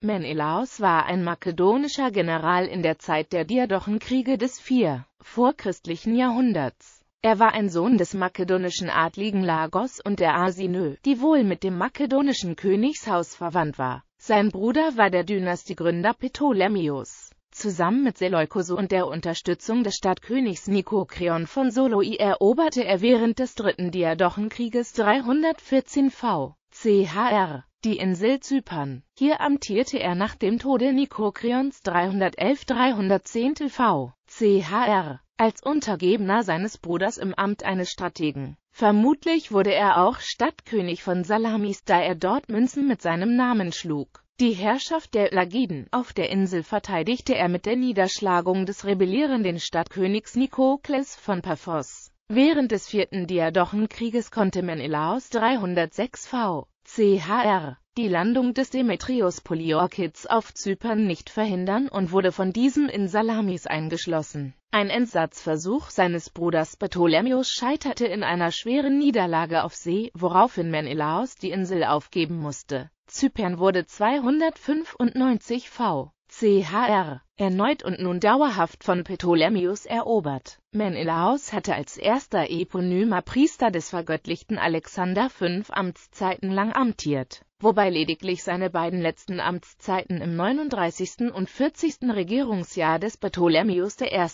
Menelaos war ein makedonischer General in der Zeit der Diadochenkriege des 4. vorchristlichen Jahrhunderts. Er war ein Sohn des makedonischen Adligen Lagos und der Asinö, die wohl mit dem makedonischen Königshaus verwandt war. Sein Bruder war der Dynastiegründer Ptolemios. Zusammen mit Seleukos und der Unterstützung des Stadtkönigs Nikokreon von Soloi eroberte er während des Dritten Diadochenkrieges 314 v. chr die Insel Zypern. Hier amtierte er nach dem Tode Nikokrions 311-310 TV, CHR, als Untergebener seines Bruders im Amt eines Strategen. Vermutlich wurde er auch Stadtkönig von Salamis, da er dort Münzen mit seinem Namen schlug. Die Herrschaft der Lagiden auf der Insel verteidigte er mit der Niederschlagung des rebellierenden Stadtkönigs Nikokles von Paphos. Während des vierten Diadochenkrieges konnte Menelaos 306 v. CHR, die Landung des Demetrios Poliorkids auf Zypern nicht verhindern und wurde von diesem in Salamis eingeschlossen. Ein Entsatzversuch seines Bruders Ptolemios scheiterte in einer schweren Niederlage auf See, woraufhin Menelaos die Insel aufgeben musste. Zypern wurde 295 v chr. erneut und nun dauerhaft von Ptolemius erobert. Menelaos hatte als erster eponymer Priester des vergöttlichten Alexander fünf Amtszeiten lang amtiert, wobei lediglich seine beiden letzten Amtszeiten im 39. und 40. Regierungsjahr des Ptolemius I.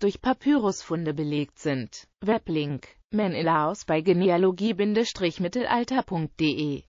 durch Papyrusfunde belegt sind. Weblink Menelaos bei genealogie-mittelalter.de